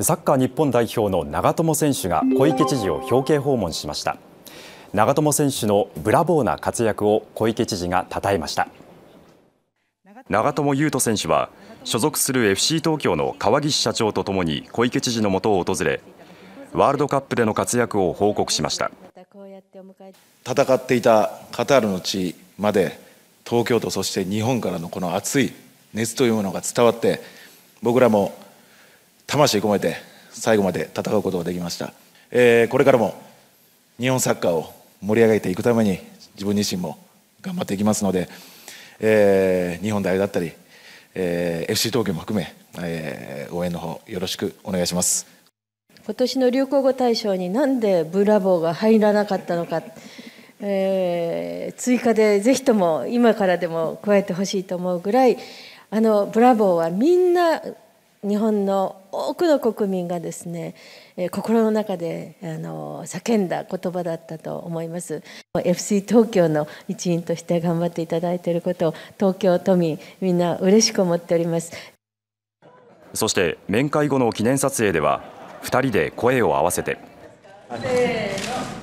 サッカー日本代表の長友選手が小池知事を表敬訪問しました長友選手のブラボーな活躍を小池知事が称えました長友佑都選手は所属する FC 東京の川岸社長とともに小池知事のもとを訪れワールドカップでの活躍を報告しました戦っていたカタールの地まで東京都そして日本からのこの熱い熱というものが伝わって僕らも魂込めて最後まで戦うことができました、えー、これからも日本サッカーを盛り上げていくために自分自身も頑張っていきますので、えー、日本代表だったり、えー、FC 東京も含め、えー、応援の方よろしくお願いします今年の流行語大賞になんでブラボーが入らなかったのか、えー、追加でぜひとも今からでも加えてほしいと思うぐらいあのブラボーはみんな日本の多くの国民がですね心の中であの叫んだ言葉だったと思います FC 東京の一員として頑張っていただいていることを東京都民みんな嬉しく思っておりますそして面会後の記念撮影では2人で声を合わせてせーの